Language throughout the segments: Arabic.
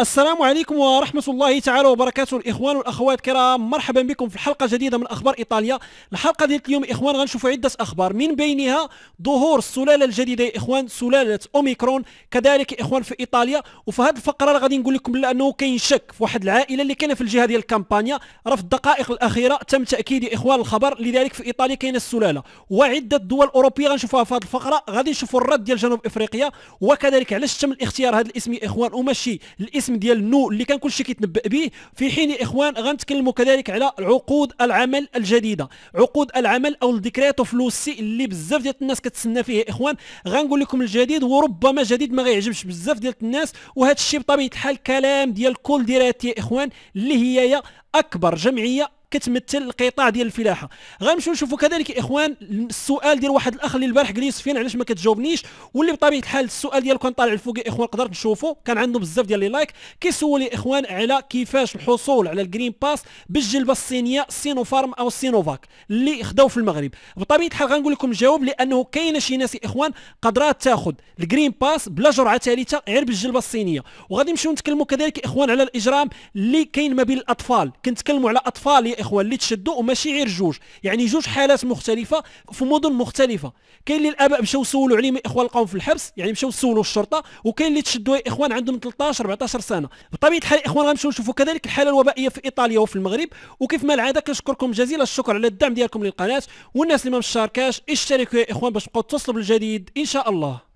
السلام عليكم ورحمة الله تعالى وبركاته الإخوان والأخوات الكرام مرحبا بكم في حلقة جديدة من أخبار إيطاليا الحلقة ديال اليوم إخوان غنشوفوا عدة أخبار من بينها ظهور السلالة الجديدة يا إخوان سلالة أوميكرون كذلك إخوان في إيطاليا وفي هذه الفقرة غادي نقول لكم لأنه كاين شك في واحد العائلة اللي كاينة في الجهة ديال الكامبانيا راه في الدقائق الأخيرة تم تأكيد إخوان الخبر لذلك في إيطاليا كاينة السلالة وعدة دول أوروبية غنشوفوها في هذه الفقرة غادي نشوفوا الرد ديال جنوب إفريقيا وكذلك علاش تم اختيار هذا الاسم يا إخوان وماشي الاسم الاسم ديال نو اللي كان كلشي كيتنبأ به في حين يا اخوان غنتكلموا كذلك على عقود العمل الجديده عقود العمل او الديكريت اوف لوسي اللي بزاف ديال الناس كتسنى فيه اخوان غنقول لكم الجديد وربما جديد ما غيعجبش بزاف ديال الناس وهذا الشيء بطبيعه الحال كلام ديال كل ديراتي يا اخوان اللي هي, هي اكبر جمعيه كتمثل القطاع ديال الفلاحه غنمشيو نشوفوا كذلك اخوان السؤال ديال واحد الاخ اللي البارح لي فين علاش ما كتجاوبنيش واللي بطبيعه الحال السؤال ديالو كان طالع الفوق اخوان قدرت تشوفوا كان عنده بزاف ديال لي لايك كيسول اخوان على كيفاش الحصول على الجرين باس بالجلبه الصينيه سينوفارم او سينوفاك اللي خداو في المغرب بطبيعه الحال غنقول لكم الجواب لانه كاينه شي ناس اخوان قدرات تاخذ الجرين باس بلا جرعه ثالثه غير بالجلبه الصينيه وغادي نمشيو نتكلموا كذلك اخوان على الاجرام اللي كاين ما بين الاطفال كنتكلموا على اطفال الاخوان اللي تشدوا وماشي غير جوج يعني جوج حالات مختلفه في مدن مختلفه كاين اللي الاباء مشاو سولوا عليهم الاخوان لقاوهم في الحبس يعني مشاو سولوا الشرطه وكاين اللي تشدوا يا اخوان عندهم 13 14 سنه بطبيعه الحال الاخوان اخوان غنمشيو نشوفوا كذلك الحاله الوبائيه في ايطاليا وفي المغرب وكيف ما العاده كنشكركم جزيل الشكر على الدعم ديالكم للقناه والناس اللي ما مشاركاش اشتركوا يا اخوان باش تبقاو تصلوا بالجديد ان شاء الله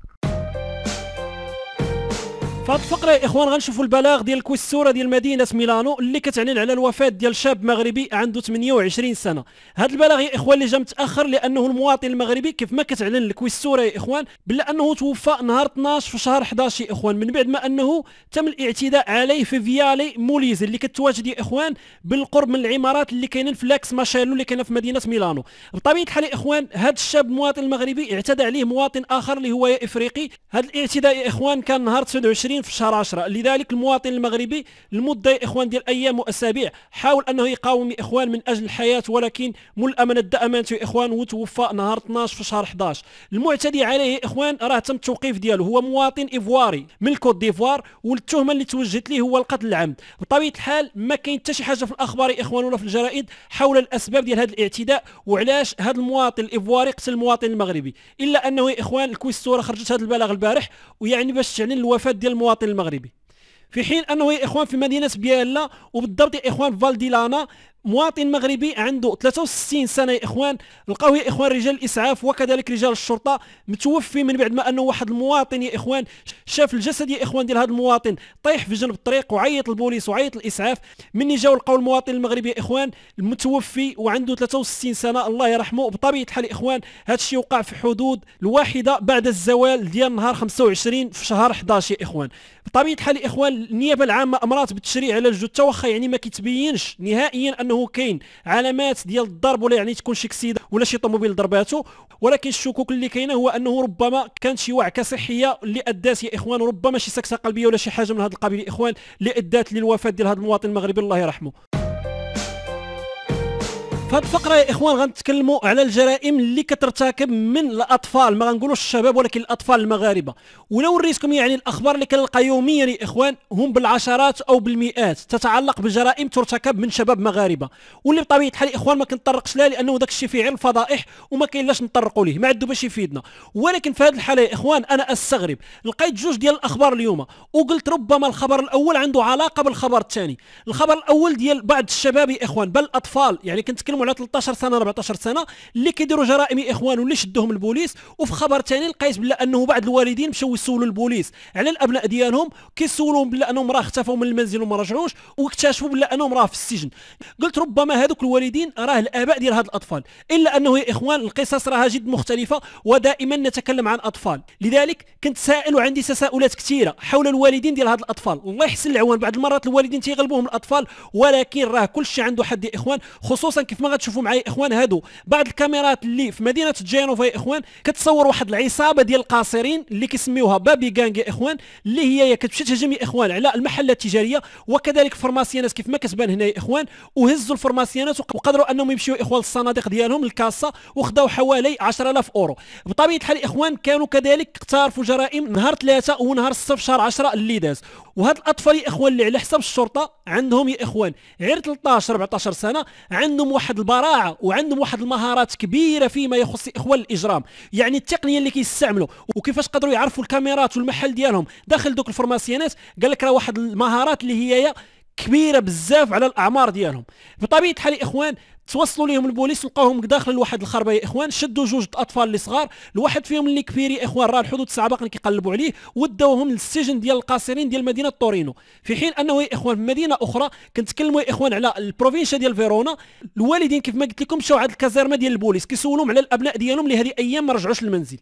فهاد الفقره يا اخوان غنشوفوا البلاغ ديال الكويستوره ديال مدينه ميلانو اللي كتعلن على الوفاه ديال شاب مغربي عنده 28 سنه هاد البلاغ يا اخوان اللي جا متاخر لانه المواطن المغربي كيف ما كتعلن الكويستوره يا اخوان بلا انه توفى نهار 12 في شهر 11 يا اخوان من بعد ما انه تم الاعتداء عليه في فيالي موليز اللي كتواجد يا اخوان بالقرب من العمارات اللي كاينين في لاكس ماشيلو اللي كاينه في مدينه ميلانو بطبيعه الحال يا اخوان هاد الشاب المواطن المغربي اعتدى عليه مواطن اخر اللي هو افريقي هاد الاعتداء يا اخوان كان نهار 29 متواصلين في 10 لذلك المواطن المغربي لمده يا اخوان ديال ايام واسابيع حاول انه يقاوم يا اخوان من اجل الحياه ولكن مل امانه امانته يا اخوان وتوفى نهار 12 في شهر 11 المعتدي عليه يا اخوان راه تم التوقيف ديالو هو مواطن ايفواري من الكوت ديفوار والتهمه اللي توجهت ليه هو القتل العمد بطبيعه الحال ما كاين حتى شي حاجه في الاخبار يا اخوان ولا في الجرائد حول الاسباب ديال هذا الاعتداء وعلاش هذا المواطن الايفواري قتل المواطن المغربي الا انه يا اخوان الكويستوره خرجت هذا البلاغ البارح ويعني باش تعلن الوفاه ديال المواطن المغربي في حين انه يا اخوان في مدينه بيالا وبالضبط يا اخوان فالديلانا مواطن مغربي عنده 63 سنه يا اخوان لقاوه يا اخوان رجال الاسعاف وكذلك رجال الشرطه متوفي من بعد ما انه واحد المواطن يا اخوان شاف الجسد يا اخوان ديال هذا المواطن طيح في جنب الطريق وعيط البوليس وعيط الاسعاف مني جاوا لقاو المواطن المغربي يا اخوان المتوفي وعنده 63 سنه الله يرحمه بطبيعه الحال يا اخوان هذا الشيء وقع في حدود الواحده بعد الزوال ديال نهار 25 في شهر 11 يا اخوان بطبيعه الحال يا اخوان النيابه العامه امرات بالتشريع على الجثه واخا يعني ما كيتبينش نهائيا انه انه كاين علامات ديال الضرب ولا يعني تكون شي كسيده ولا شي طوموبيل ضرباتو ولكن الشكوك اللي كاينه هو انه ربما كانت شي وعكه صحيه اللي ادات يا اخوان ربما شي سكته قلبيه ولا شي حاجه من هذا القبيل يا اخوان اللي ادات للوفاه ديال هذا المواطن المغربي الله يرحمه في هذه الفقره يا اخوان غنتكلموا على الجرائم اللي كترتكب من الاطفال ما غنقولوش الشباب ولكن الاطفال المغاربه ولو وريتكم يعني الاخبار اللي كنلقى يوميا يا اخوان هم بالعشرات او بالمئات تتعلق بجرائم ترتكب من شباب مغاربه واللي بطبيعه الحال يا اخوان ما كنطرقش لها لانه داك الشيء فيه علم فضائح وما كاينلاش نطرقوا ليه ما عندو باش يفيدنا ولكن في هذه الحاله يا اخوان انا استغرب لقيت جوج ديال الاخبار اليوم وقلت ربما الخبر الاول عنده علاقه بالخبر الثاني الخبر الاول ديال بعض الشباب يا اخوان بل الاطفال يعني كنتكلموا على 13 سنه 14 سنه اللي كيديروا جرائم اخوان واللي شدهم البوليس وفي خبر ثاني لقيت بلا انه بعض الوالدين مشاو يسولوا البوليس على الابناء ديالهم كيسولوهم بلا انهم راه اختفوا من المنزل وما رجعوش واكتشفوا بلا انهم راه في السجن قلت ربما هذوك الوالدين راه الاباء ديال هاد الاطفال الا انه يا اخوان القصص راها جد مختلفه ودائما نتكلم عن اطفال لذلك كنت سائل وعندي تساؤلات كثيره حول الوالدين ديال هاد الاطفال الله يحسن العوان بعض المرات الوالدين تيغلبوهم الاطفال ولكن راه كلشي عنده حد يا اخوان خصوصا كيف ما غتشوفوا معايا اخوان هادو بعض الكاميرات اللي في مدينه جينوفا يا اخوان كتصور واحد العصابه ديال القاصرين اللي كيسميوها بابي غانغ يا اخوان اللي هي, كتمشي تهجم يا اخوان على المحلات التجاريه وكذلك فرماسيانات كيف ما كتبان هنا يا اخوان وهزوا الفرماسيانات وقدروا انهم يمشيو اخوان للصناديق ديالهم الكاسه وخداو حوالي 10000 اورو بطبيعه الحال اخوان كانوا كذلك اقترفوا جرائم نهار ثلاثه ونهار 6 في شهر 10 اللي داز وهاد الاطفال يا اخوان اللي على حساب الشرطه عندهم يا اخوان غير 13 14 سنه عندهم واحد البراعه وعندهم واحد المهارات كبيره فيما يخص اخوان الاجرام يعني التقنيه اللي كيستعملوا وكيفاش قدروا يعرفوا الكاميرات والمحل ديالهم داخل دوك الفرماسيانات قال لك راه واحد المهارات اللي هي كبيره بزاف على الاعمار ديالهم بطبيعه الحال اخوان توصلوا ليهم البوليس لقاوهم داخل لواحد الخربه يا اخوان شدوا جوج الاطفال اللي صغار الواحد فيهم اللي كبير يا اخوان راه الحدود باقين كيقلبوا عليه وداوهم للسجن ديال القاصرين ديال مدينه تورينو في حين انه يا اخوان في مدينه اخرى كنتكلموا يا اخوان على البروفينشا ديال فيرونا الوالدين كيف ما قلت لكم مشاو عند الكازيرمه ديال البوليس كيسولهم على الابناء ديالهم اللي هذه ايام ما رجعوش للمنزل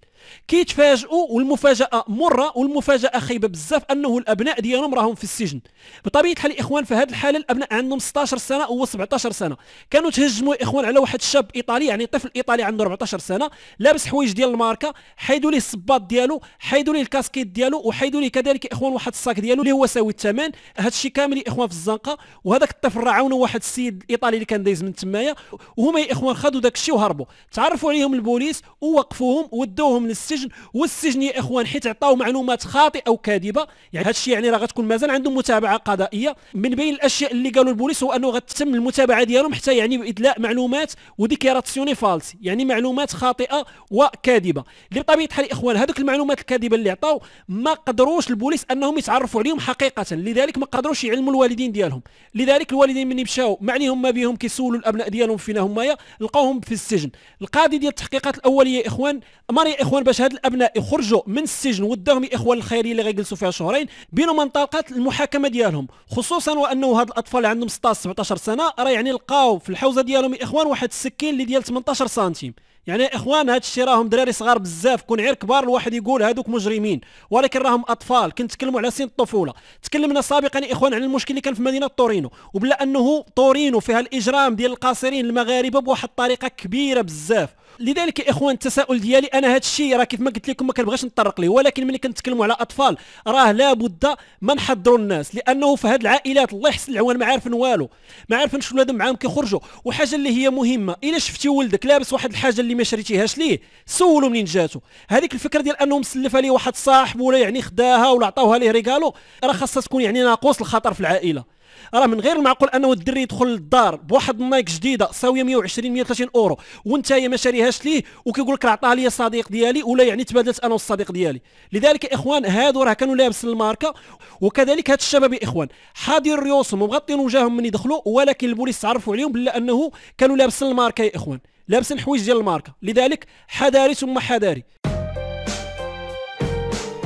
كيتفاجئوا والمفاجاه مره والمفاجاه خايبه بزاف انه الابناء ديالهم راهم في السجن بطبيعه الحال اخوان في هذه الحاله الابناء عندهم 16 سنه و 17 سنه كانوا نجموا اخوان على واحد شاب ايطالي يعني طفل ايطالي عنده 14 سنه لابس حوايج ديال الماركه حيدوا ليه الصباط ديالو حيدوا ليه الكاسكيت ديالو وحيدوا ليه كذلك اخوان واحد الصاك ديالو اللي هو ساوي الثمن هادشي كامل يا اخوان في الزنقه وهذاك الطفل راه عاونوا واحد السيد الايطالي اللي كان دايز من تمايا وهما يا اخوان خدوا داك الشيء وهربوا تعرفوا عليهم البوليس ووقفوهم ودوهم للسجن والسجن يا اخوان حيت عطاو معلومات خاطئه وكاذبه يعني هادشي يعني راه غتكون مازال عندهم متابعه قضائيه من بين الاشياء اللي قالوا البوليس هو انه غتتم المتابعه ديالهم حتى يعني باذن استدلاء معلومات وديكيراسيوني فالسي يعني معلومات خاطئه وكاذبه اللي بطبيعه الحال الاخوان هذوك المعلومات الكاذبه اللي عطاو ما قدروش البوليس انهم يتعرفوا عليهم حقيقه لذلك ما قدروش يعلموا الوالدين ديالهم لذلك الوالدين من مشاو معنيهم ما بهم كيسولوا الابناء ديالهم فينا همايا لقاوهم في السجن القاضي ديال التحقيقات الاوليه يا اخوان امر يا اخوان باش هاد الابناء يخرجوا من السجن وداهم يا اخوان الخيريه اللي غيجلسوا فيها شهرين بينما انطلقت المحاكمه ديالهم خصوصا وانه هاد الاطفال عندهم 16 17 سنه راه يعني لقاو في الحوزه ديال ديالهم الاخوان واحد السكين اللي ديال 18 سنتيم يعني اخوان هاد الشيء راهم دراري صغار بزاف كون عير كبار الواحد يقول هادوك مجرمين ولكن راهم اطفال كنتكلموا على سن الطفوله تكلمنا سابقا اخوان على المشكل اللي كان في مدينه تورينو وبلا انه تورينو فيها الاجرام ديال القاصرين المغاربه بواحد الطريقه كبيره بزاف لذلك يا اخوان التساؤل ديالي انا هذا الشيء راه كيف ما قلت لكم ما كنبغيش نطرق ليه ولكن ملي كنتكلموا على اطفال راه لابد ما نحضروا الناس لانه في هذه العائلات الله يحسن العوان ما عارفين والو ما عارفينش ولادهم معاهم كيخرجوا وحاجه اللي هي مهمه الا شفتي ولدك لابس واحد الحاجه اللي ما شريتيهاش ليه سولو منين جاتو هذيك الفكره ديال انه مسلفها ليه واحد صاحب ولا يعني خداها ولا عطاوها ليه ريكالو راه خاصها تكون يعني ناقص الخطر في العائله راه من غير المعقول انه الدري يدخل للدار بواحد النايك جديده ساويه 120 130 اورو وانت ما شاريهاش ليه وكيقول لك راه عطاها لي الصديق ديالي ولا يعني تبادلت انا والصديق ديالي لذلك يا اخوان هادو راه كانوا لابس الماركه وكذلك هاد الشباب يا اخوان حاضر ريوسهم ومغطين وجههم من يدخلوا ولكن البوليس تعرفوا عليهم بلا انه كانوا لابسين الماركه يا اخوان لابسين حوايج ديال الماركه لذلك حذاري ثم حذاري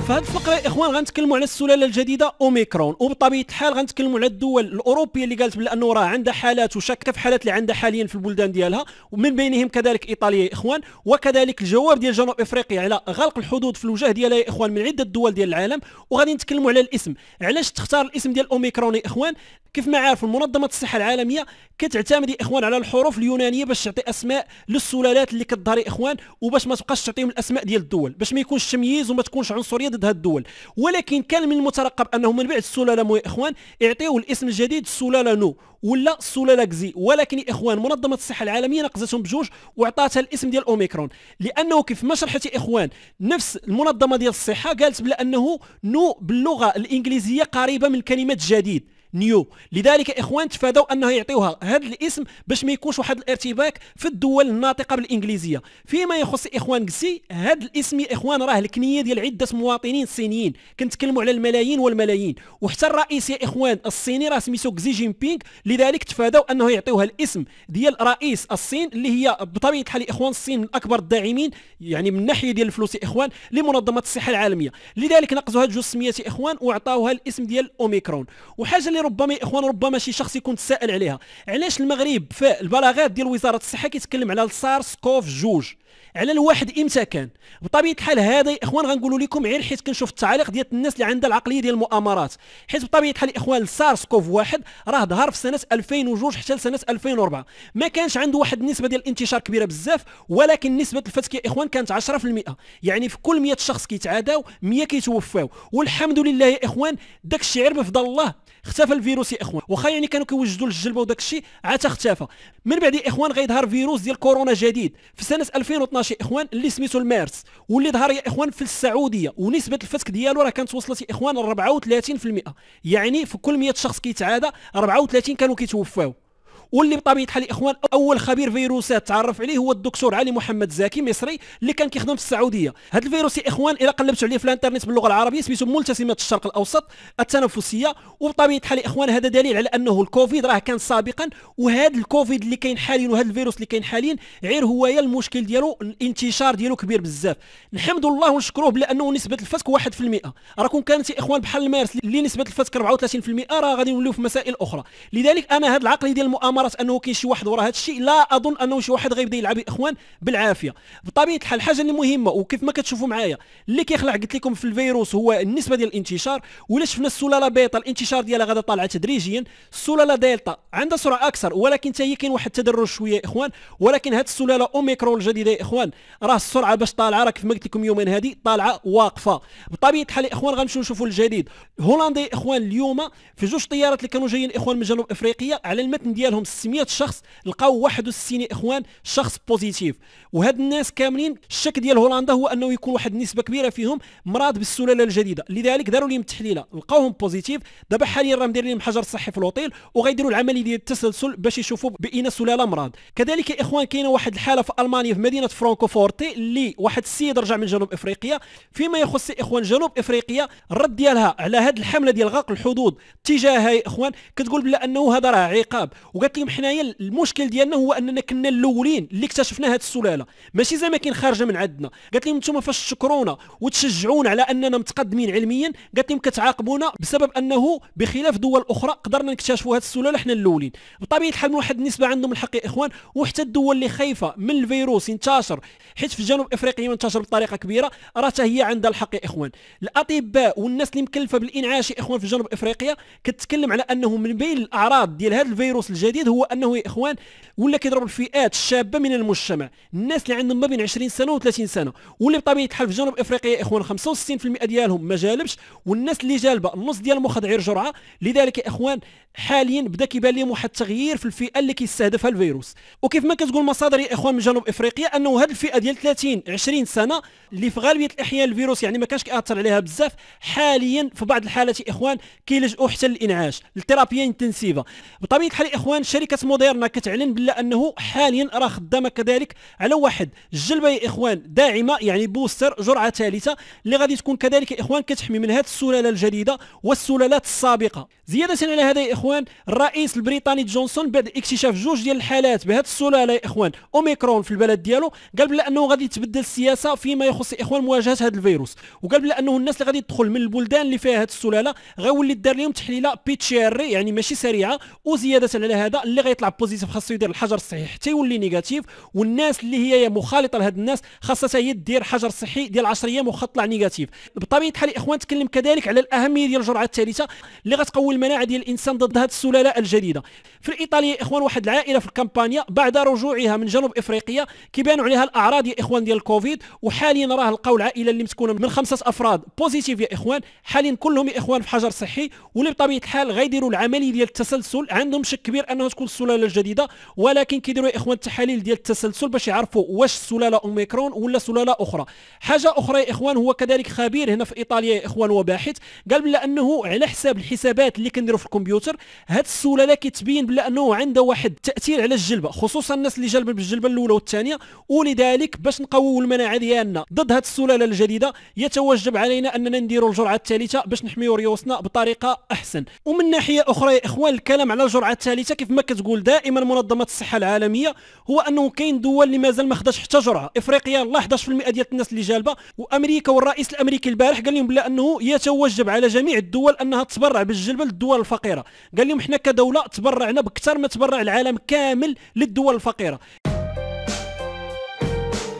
في هذه الفقره اخوان غنتكلموا على السلاله الجديده اوميكرون وبطبيعه الحال غنتكلموا على الدول الاوروبيه اللي قالت بانه راه عندها حالات وشاكه في حالات اللي عندها حاليا في البلدان ديالها ومن بينهم كذلك ايطاليا يا اخوان وكذلك الجواب ديال جنوب افريقيا على غلق الحدود في الوجه ديالها يا اخوان من عده دول ديال العالم وغادي نتكلموا على الاسم علاش تختار الاسم ديال اوميكرون يا اخوان كيف ما عارف منظمه الصحه العالميه كتعتمد يا اخوان على الحروف اليونانيه باش تعطي اسماء للسلالات اللي كتظهر اخوان وباش ما تبقاش تعطيهم الاسماء ديال الدول باش ما يكونش تمييز وما تكونش عنصريه ضد هاد الدول ولكن كان من المترقب انه من بعد السلاله مو يا اخوان يعطيو الاسم الجديد السلاله نو ولا السلاله كزي ولكن يا اخوان منظمه الصحه العالميه نقزتهم بجوج وعطاتها الاسم ديال اوميكرون لانه كيف ما شرحت اخوان نفس المنظمه ديال الصحه قالت بلا انه نو باللغه الانجليزيه قريبه من كلمه جديد نيو لذلك اخوان تفادوا انه يعطيوها هذا الاسم باش ما يكونش واحد الارتباك في الدول الناطقه بالانجليزيه فيما يخص اخوان كسي هذا الاسم يا اخوان راه الكنيه ديال عده مواطنين صينيين كنتكلموا على الملايين والملايين وحتى الرئيس يا اخوان الصيني راه سميتو كزي جين بينغ لذلك تفادوا انه يعطيوها الاسم ديال رئيس الصين اللي هي بطبيعه الحال اخوان الصين من اكبر الداعمين يعني من ناحيه ديال الفلوس يا اخوان لمنظمه الصحه العالميه لذلك نقزوا هاد جوج سميات يا اخوان وعطاوها الاسم ديال اوميكرون وحاجه اللي ربما اخوان ربما شي شخص يكون تساءل عليها علاش المغرب في البلاغات ديال وزاره الصحه كيتكلم على السارس كوف جوج على الواحد امتى كان بطبيعه الحال هذا يا اخوان غنقولوا لكم غير حيت كنشوف التعاليق ديال الناس اللي عندها العقليه ديال المؤامرات حيت بطبيعه الحال اخوان السارس كوف واحد راه ظهر في سنه 2002 حتى لسنه 2004 ما كانش عنده واحد النسبه ديال الانتشار كبيره بزاف ولكن نسبه الفتك يا اخوان كانت 10% يعني في كل 100 شخص كيتعاداو 100 كيتوفاو والحمد لله يا اخوان داك الشيء غير بفضل الله اختفى الفيروس يا اخوان واخا يعني كانوا كيوجدوا الجلبه وداك الشيء عاد اختفى من بعد يا اخوان غيظهر فيروس ديال كورونا جديد في سنه 2000 2012 يا اخوان اللي سميتو المارس واللي ظهر يا اخوان في السعوديه ونسبه الفتك ديالو راه كانت وصلت يا اخوان 34% يعني في كل 100 شخص كيتعادى 34 كانوا كيتوفاو واللي بطبيعه الحال الاخوان اول خبير فيروسات تعرف عليه هو الدكتور علي محمد زاكي مصري اللي كان كيخدم في السعوديه هذا الفيروس يا اخوان الا قلبتوا عليه في الانترنت باللغه العربيه سميتو ملتزمات الشرق الاوسط التنفسيه وبطبيعه الحال اخوان هذا دليل على انه الكوفيد راه كان سابقا وهذا الكوفيد اللي كاين حاليا وهذا الفيروس اللي كاين حاليا غير هو يا المشكل ديالو الانتشار ديالو كبير بزاف نحمد الله ونشكروه بلا انه نسبه الفتك 1% راه كون كانت يا اخوان بحال مارس اللي نسبه الفتك 34% راه غادي نوليو في مسائل اخرى لذلك انا هذا العقل ديال المؤامره ثمره انه كاين شي واحد ورا هذا الشيء لا اظن انه شي واحد غيبدا يلعب اخوان بالعافيه بطبيعه الحال الحاجه اللي مهمه وكيف ما كتشوفوا معايا اللي كيخلع قلت لكم في الفيروس هو النسبه ديال الانتشار ولا شفنا السلاله بيتا الانتشار ديالها غادا طالعه تدريجيا السلاله دلتا عندها سرعه اكثر ولكن حتى هي كاين واحد التدرج شويه اخوان ولكن هاد السلاله اوميكرون الجديده يا اخوان راه السرعه باش طالعه راه كيف ما قلت لكم يومين هذه طالعه واقفه بطبيعه الحال اخوان غنمشيو نشوفوا الجديد هولندي يا اخوان اليوم في جوج طيارات اللي كانوا جايين اخوان من جنوب افريقيا على المتن ديالهم 600 شخص لقاو 61 اخوان شخص بوزيتيف وهاد الناس كاملين الشك ديال هولندا هو انه يكون واحد النسبه كبيره فيهم مرض بالسلاله الجديده لذلك داروا لهم التحليله لقاوهم بوزيتيف دابا حاليا راه مديرين لهم حجر صحي في الوطيل وغيديروا العمليه ديال التسلسل باش يشوفوا بان سلاله مرض كذلك يا اخوان كاينه واحد الحاله في المانيا في مدينه فرانكوفورتي اللي واحد السيد رجع من جنوب افريقيا فيما يخص اخوان جنوب افريقيا الرد ديالها على هذه الحمله ديال غلق الحدود تجاهها هاي اخوان كتقول بلا انه هذا راه عقاب وقالت ولكن حنايا المشكل ديالنا هو اننا كنا الاولين اللي اكتشفنا هذه السلاله ماشي زعما كاين خارجه من عندنا قالت لهم انتم فاش تشكرونا وتشجعونا على اننا متقدمين علميا قالت لهم كتعاقبونا بسبب انه بخلاف دول اخرى قدرنا نكتشفوا هذه السلاله حنا الاولين بطبيعه الحال من واحد النسبه عندهم الحق يا اخوان وحتى الدول اللي خايفه من الفيروس ينتشر حيت في جنوب افريقيا منتشر بطريقه كبيره راه هي عندها الحق يا اخوان الاطباء والناس اللي مكلفه بالانعاش يا اخوان في جنوب افريقيا كتكلم على انه من بين الاعراض ديال هذا الفيروس الجديد الجديد هو انه يا اخوان ولا كيضرب الفئات الشابه من المجتمع الناس اللي عندهم ما بين 20 سنه و30 سنه واللي بطبيعه الحال في جنوب افريقيا يا اخوان 65% ديالهم ما جالبش والناس اللي جالبه النص ديالهم واخد غير جرعه لذلك يا اخوان حاليا بدا كيبان لهم واحد التغيير في الفئه اللي كيستهدفها الفيروس وكيف ما كتقول مصادر يا اخوان من جنوب افريقيا انه هذه الفئه ديال 30 20 سنه اللي في غالبيه الاحيان الفيروس يعني ما كانش كياثر عليها بزاف حاليا في بعض الحالات يا اخوان كيلجؤوا حتى للانعاش للثيرابيا انتنسيفا بطبيعه الحال يا اخوان شركه موديرنا كتعلن بلا انه حاليا راه خدامه كذلك على واحد الجلبه يا اخوان داعمه يعني بوستر جرعه ثالثه اللي غادي تكون كذلك يا اخوان كتحمي من هذه السلاله الجديده والسلالات السابقه زيادة على هذا يا اخوان الرئيس البريطاني جونسون بعد اكتشاف جوج ديال الحالات بهذه السلالة يا اخوان اوميكرون في البلد ديالو قال بلا انه غادي تبدل السياسة فيما يخص يا اخوان مواجهة هذا الفيروس وقال بلا انه الناس اللي غادي تدخل من البلدان اللي فيها هذه السلالة غيولي دار لهم تحليلة بيتشيري يعني ماشي سريعة وزيادة على هذا اللي غيطلع بوزيتيف خاصو يدير الحجر الصحي حتى يولي نيجاتيف والناس اللي هي مخالطة لهاد الناس خاصها هي دير حجر صحي ديال 10 ايام طلع نيجاتيف بطبيعة الحال اخوان تكلم كذلك على الاهمية ديال الجرعة الثالثة اللي غتقوي المناعه ديال الانسان ضد هذه السلاله الجديده في ايطاليا يا اخوان واحد العائله في الكامبانيا بعد رجوعها من جنوب افريقيا كيبانوا عليها الاعراض يا اخوان ديال الكوفيد وحاليا راه لقاو العائله اللي مسكونه من خمسه افراد بوزيتيف يا اخوان حاليا كلهم يا اخوان في حجر صحي واللي بطبيعه الحال غيديروا العمليه ديال التسلسل عندهم شك كبير انها تكون السلاله الجديده ولكن كيديروا يا اخوان التحاليل ديال التسلسل باش يعرفوا واش السلاله اوميكرون ولا سلاله اخرى حاجه اخرى يا اخوان هو كذلك خبير هنا في ايطاليا يا اخوان وباحث قال بلا انه على حساب الحسابات اللي كنديروا في الكمبيوتر هاد السلاله كتبين بلا انه عنده واحد التاثير على الجلبه خصوصا الناس اللي جالبه بالجلبه الاولى والثانيه ولذلك باش نقووا المناعه ديالنا ضد هاد السلاله الجديده يتوجب علينا اننا نديروا الجرعه الثالثه باش نحميو ريوسنا بطريقه احسن ومن ناحيه اخرى يا اخوان الكلام على الجرعه الثالثه كيف ما كتقول دائما منظمه الصحه العالميه هو انه كاين دول اللي مازال ما خداش حتى جرعه افريقيا الله 11% ديال الناس اللي جالبه وامريكا والرئيس الامريكي البارح قال لهم بلا انه يتوجب على جميع الدول انها تبرع بالجلبه الدول الفقيره قال لهم حنا كدوله تبرعنا بكثر ما تبرع العالم كامل للدول الفقيره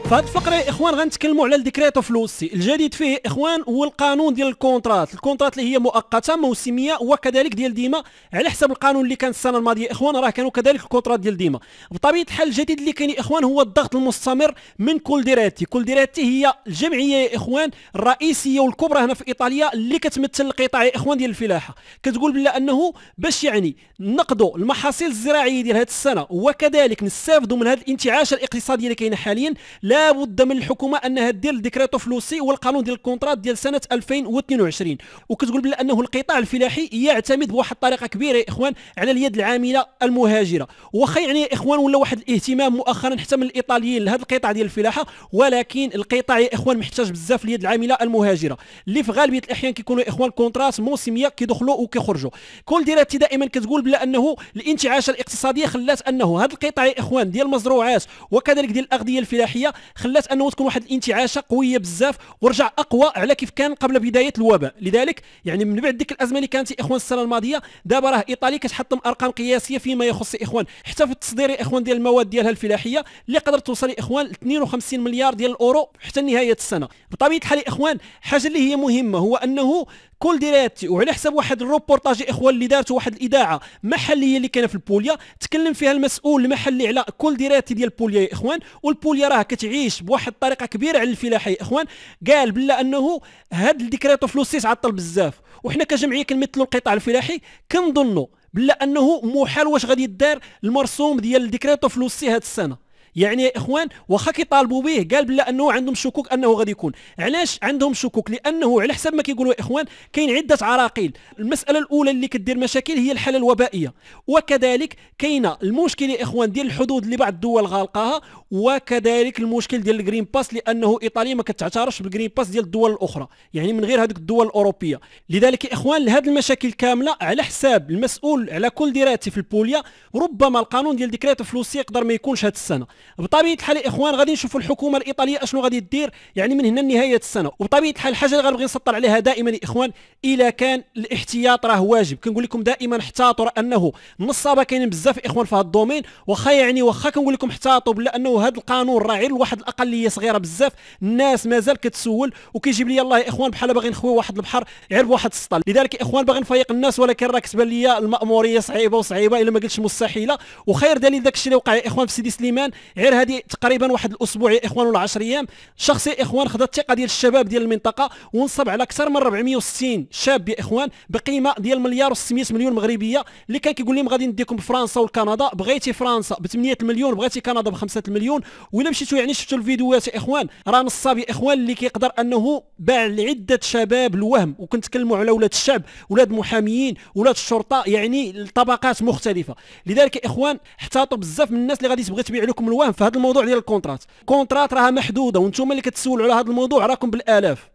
فهاد الفقره اخوان غنتكلموا على الديكريتو فلوسي الجديد فيه اخوان هو القانون ديال الكونترات الكونترات اللي هي مؤقته موسميه وكذلك ديال ديما على حسب القانون اللي كان السنه الماضيه اخوان راه كانوا كذلك الكونترات ديال ديما بطبيعه الحال الجديد اللي كاين اخوان هو الضغط المستمر من كل ديراتي كل ديراتي هي الجمعيه يا اخوان الرئيسيه والكبرى هنا في ايطاليا اللي كتمثل القطاع يا اخوان ديال الفلاحه كتقول بلا انه باش يعني نقضوا المحاصيل الزراعيه ديال هذه السنه وكذلك نستافدوا من هذا الانتعاش الاقتصادي اللي كاين حاليا لا لابد بد من الحكومه انها دير ديكريتو فلوسي والقانون ديال الكونترات ديال سنه 2022 وكتقول بلي انه القطاع الفلاحي يعتمد بواحد الطريقه كبيره يا اخوان على اليد العامله المهاجره واخا يعني يا اخوان ولا واحد الاهتمام مؤخرا حتى من الايطاليين لهذا القطاع ديال الفلاحه ولكن القطاع يا اخوان محتاج بزاف اليد العامله المهاجره اللي في غالبيه الاحيان كيكونوا يا اخوان كونترات موسميه كيدخلوا وكيخرجوا كل ديراتي دائما كتقول بلا انه الانتعاشه الاقتصاديه خلات انه هذا القطاع يا اخوان ديال المزروعات وكذلك ديال الاغذيه الفلاحيه خلات انه تكون واحد الانتعاشه قويه بزاف ورجع اقوى على كيف كان قبل بدايه الوباء لذلك يعني من بعد ديك الازمه اللي كانت اخوان السنه الماضيه دابا راه ايطاليا كتحطم ارقام قياسيه فيما يخص اخوان حتى في التصدير اخوان ديال المواد ديالها الفلاحيه اللي قدرت توصل اخوان 52 مليار ديال الاورو حتى نهايه السنه بطبيعه الحال اخوان حاجه اللي هي مهمه هو انه كل ديراتي وعلى حساب واحد الروبورتاج اخوان اللي دارته واحد الاذاعه محليه اللي كان في البوليا تكلم فيها المسؤول المحلي على كل ديراتي ديال البوليا يا اخوان والبوليا راه كتعيش بواحد الطريقه كبيره على الفلاحه يا اخوان قال بلا انه هاد الديكريتو فلوسيس عطل بزاف وحنا كجمعيه كنمثلوا القطاع الفلاحي كنظنوا بلا انه محال واش غادي يدار المرسوم ديال الديكريتو فلوسي هاد السنه يعني يا اخوان واخا كيطالبوا به قال بلا انه عندهم شكوك انه غادي يكون علاش عندهم شكوك لانه على حسب ما كيقولوا يا اخوان كاين عده عراقيل المساله الاولى اللي كدير مشاكل هي الحاله الوبائيه وكذلك كاينه المشكل يا اخوان ديال الحدود اللي بعض الدول غالقاها وكذلك المشكل ديال الجرين باس لانه ايطاليا ما كتعترفش بالجرين باس ديال الدول الاخرى يعني من غير هذوك الدول الاوروبيه لذلك يا اخوان لهذه المشاكل كامله على حساب المسؤول على كل ديراتي في البوليا ربما القانون ديال ديكريتو فلوسي يقدر ما يكونش هذه السنه بطبيعه الحال يا اخوان غادي نشوفوا الحكومه الايطاليه اشنو غادي دير يعني من هنا لنهايه السنه وبطبيعه الحال الحاجه اللي غنبغي نسطر عليها دائما يا اخوان الا كان الاحتياط راه واجب كنقول لكم دائما احتاطوا انه النصابه كاينين بزاف اخوان في هذا الدومين واخا يعني واخا كنقول لكم احتاطوا بلا انه وهذا القانون راه غير لواحد الاقليه صغيره بزاف الناس مازال كتسول وكيجيب لي الله يا اخوان بحال باغي نخوي واحد البحر غير بواحد السطل لذلك يا اخوان باغي نفيق الناس ولكن راه كتبان لي الماموريه صعيبه وصعيبه الا ما قلتش مستحيله وخير دليل داك الشيء اللي وقع يا اخوان في سيدي سليمان غير هذه تقريبا واحد الاسبوع يا اخوان ولا 10 ايام شخص يا اخوان خذا الثقه ديال الشباب ديال المنطقه ونصب على اكثر من 460 شاب يا اخوان بقيمه ديال مليار و600 مليون مغربيه اللي كان كيقول لهم غادي نديكم فرنسا والكندا بغيتي فرنسا ب 8 مليون بغيتي كندا ب 5 مليون مليون ولا مشيتوا يعني شفتوا الفيديوهات يا اخوان راه نصاب يا اخوان اللي كيقدر انه باع لعده شباب الوهم وكنتكلموا على ولاد الشعب ولاد محاميين ولاد الشرطه يعني لطبقات مختلفه لذلك يا اخوان احتاطوا بزاف من الناس اللي غادي تبغي تبيع لكم الوهم في هذا الموضوع ديال الكونترات كونترات راها محدوده وانتم اللي كتسولوا على هذا الموضوع راكم بالالاف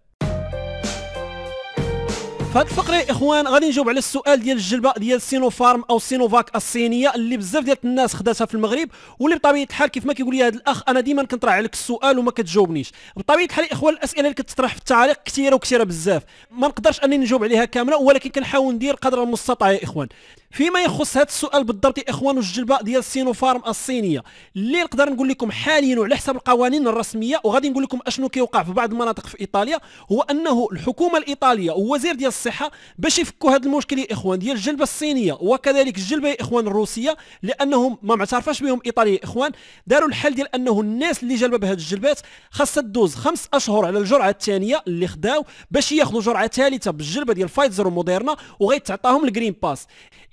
في هذا الفقرة اخوان غادي نجاوب على السؤال ديال الجلبة ديال سينوفارم او سينوفاك الصينية اللي بزاف ديال الناس خداتها في المغرب واللي بطبيعة الحال كيف ما كيقول لي هذا الاخ انا ديما كنطرح عليك السؤال وما كتجاوبنيش بطبيعة الحال اخوان الاسئلة اللي كتطرح في التعليق كثيرة وكثيرة بزاف ما نقدرش انني نجاوب عليها كاملة ولكن كنحاول ندير قدر المستطاع يا اخوان فيما يخص هذا السؤال بالضبط يا اخوان الجلبه ديال سينوفارم الصينيه اللي نقدر نقول لكم حاليا وعلى حسب القوانين الرسميه وغادي نقول لكم اشنو كيوقع في بعض المناطق في ايطاليا هو انه الحكومه الايطاليه ووزير ديال الصحه باش يفكوا هذا المشكل يا اخوان ديال الجلبه الصينيه وكذلك الجلبه يا اخوان الروسيه لانهم ما معترفاش بهم ايطاليا يا اخوان داروا الحل ديال انه الناس اللي جلبه بهذه الجلبات خاصها تدوز خمس اشهر على الجرعه الثانيه اللي خداو باش ياخذوا جرعه ثالثه بالجلبه ديال فايزر وموديرنا وغيتعطاهم الجرين باس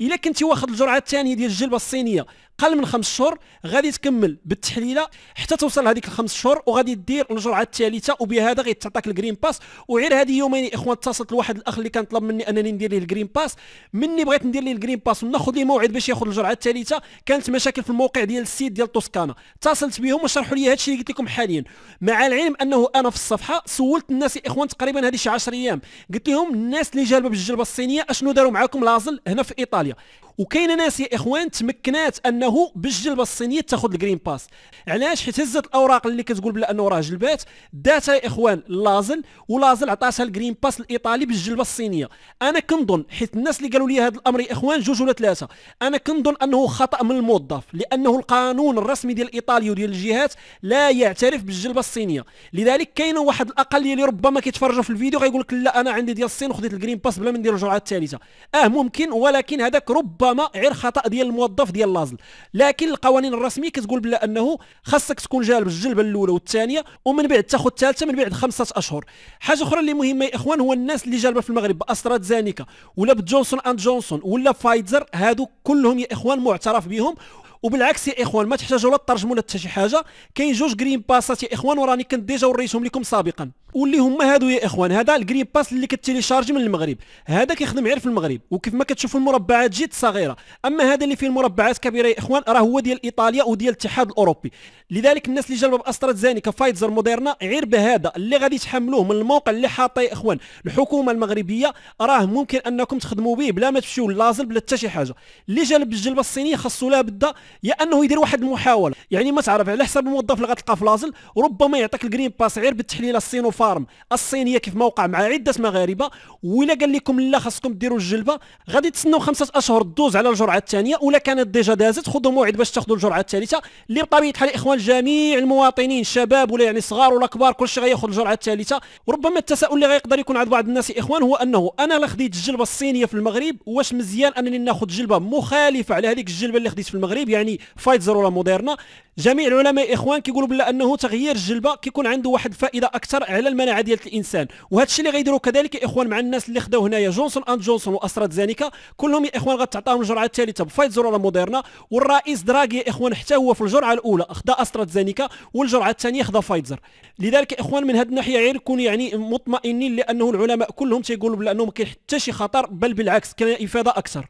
الا كنتي واخد الجرعه الثانيه ديال الجلبه الصينيه اقل من خمس شهور غادي تكمل بالتحليله حتى توصل هذيك الخمس شهور وغادي دير الجرعه الثالثه وبهذا غيتعطاك الجرين باس وعير هذه يومين يا اخوان اتصلت لواحد الاخ اللي كان طلب مني انني ندير ليه الجرين باس مني بغيت ندير ليه الجرين باس وناخذ ليه موعد باش ياخذ الجرعه الثالثه كانت مشاكل في الموقع ديال السيت ديال توسكانا اتصلت بهم وشرحوا لي الشيء اللي قلت لكم حاليا مع العلم انه انا في الصفحه سولت الناس يا اخوان تقريبا هذه شي 10 ايام قلت لهم الناس اللي جالبه بالجلبه الصينيه اشنو داروا معاكم لازل هنا في ايطاليا وكاينه ناس يا اخوان تمكنات انه بالجلبه الصينيه تاخذ الجرين باس علاش حيت هزت الاوراق اللي كتقول بلا انه راه جلبات داتها يا اخوان لازل ولازل عطاتها الجرين باس الايطالي بالجلبه الصينيه انا كنظن حيت الناس اللي قالوا لي هذا الامر يا اخوان جوج ولا ثلاثه انا كنظن انه خطا من الموظف لانه القانون الرسمي ديال ايطاليا وديال الجهات لا يعترف بالجلبه الصينيه لذلك كاينه واحد الاقليه اللي ربما كيتفرجوا في الفيديو غيقول لك لا انا عندي ديال الصين وخديت الجرين باس بلا ما ندير الجرعه الثالثه اه ممكن ولكن هذاك ربما ربما غير خطا ديال الموظف ديال لازل لكن القوانين الرسميه كتقول بلا انه خاصك تكون جالب الجلبه الاولى والثانيه ومن بعد تاخذ الثالثه من بعد خمسه اشهر حاجه اخرى اللي مهمه يا اخوان هو الناس اللي جالبه في المغرب باسترازينيكا ولا بجونسون اند جونسون ولا فايزر هادو كلهم يا اخوان معترف بهم وبالعكس يا اخوان ما تحتاجوا لا تترجموا لا حتى شي حاجه كاين جوج جرين باسات يا اخوان وراني كنت ديجا وريتهم لكم سابقا واللي هما هادو يا اخوان هذا الجرين باس اللي كتيليشارجي من المغرب هذا كيخدم غير في المغرب وكيف ما كتشوفوا المربعات جد صغيره اما هذا اللي فيه المربعات كبيره يا اخوان راه هو ديال ايطاليا وديال الاتحاد الاوروبي لذلك الناس اللي جالبه باسترازينيكا فايتزر موديرنا غير بهذا اللي غادي تحملوه من الموقع اللي حاطه يا اخوان الحكومه المغربيه راه ممكن انكم تخدموا به بلا ما تمشيو لازل بلا حتى شي حاجه اللي جالب الجلبه الصينيه خاصو لها بدا يا انه يدير واحد المحاوله يعني ما تعرف على حساب الموظف اللي غتلقى في لازل ربما يعطيك الجرين باس غير بالتحليل السينو فارم الصينيه كيف ما وقع مع عده مغاربه ولا قال لكم لا خاصكم ديروا الجلبه غادي تسنوا خمسة اشهر دوز على الجرعه الثانيه ولا كانت ديجا دازت خذوا موعد باش تاخذوا الجرعه الثالثه اللي بطبيعه الحال اخوان جميع المواطنين شباب ولا يعني صغار ولا كبار كلشي غياخذ الجرعه الثالثه وربما التساؤل اللي غيقدر يكون عند بعض الناس اخوان هو انه انا لا خديت الجلبه الصينيه في المغرب واش مزيان انني ناخذ جلبه مخالفه على هذيك الجلبه اللي خديت في المغرب يعني يعني فايزر ولا موديرنا جميع العلماء اخوان كيقولوا بلا انه تغيير الجلبه كيكون عنده واحد الفائده اكثر على المناعه ديال الانسان وهذا الشيء اللي غيديروا كذلك اخوان مع الناس اللي خداو هنايا جونسون اند جونسون واسترا زينيكا كلهم يا اخوان غتعطاهم الجرعه الثالثه بفايزر ولا موديرنا والرئيس دراغي يا اخوان حتى هو في الجرعه الاولى خدا استرا زينيكا والجرعه الثانيه خدا فايزر لذلك يا اخوان من هذه الناحيه غير كون يعني مطمئنين لانه العلماء كلهم تيقولوا بلا انه ما كاين حتى شي خطر بل بالعكس كاين افاده اكثر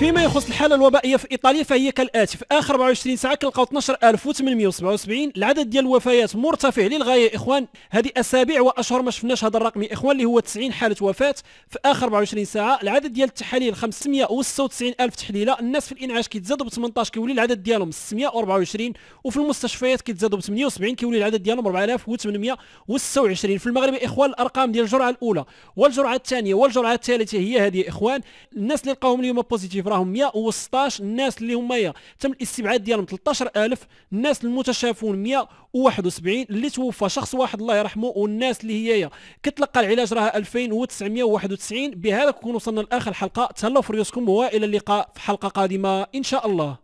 فيما يخص الحالة الوبائية في إيطاليا فهي كالآتي في آخر 24 ساعة كنلقاو 12877 العدد ديال الوفيات مرتفع للغاية إخوان هذه أسابيع وأشهر ما شفناش هذا الرقم إخوان اللي هو 90 حالة وفاة في آخر 24 ساعة العدد ديال التحاليل 596 ألف تحليلة الناس في الإنعاش كيتزادوا ب 18 كيولي العدد ديالهم 624 وفي المستشفيات كيتزادوا ب 78 كيولي العدد ديالهم 4826 في المغرب إخوان الأرقام ديال الجرعة الأولى والجرعة الثانية والجرعة الثالثة هي هذه إخوان الناس اللي لقاوهم اليوم بوزيتيف راهم 116 الناس اللي هما تم الاستبعاد ديالهم 13000 الناس المتشافون 171 اللي توفى شخص واحد الله يرحمه والناس اللي هي كتلقى العلاج راها 2991 بهذا كون وصلنا لاخر حلقه تهلاو في ريوسكم والى اللقاء في حلقه قادمه ان شاء الله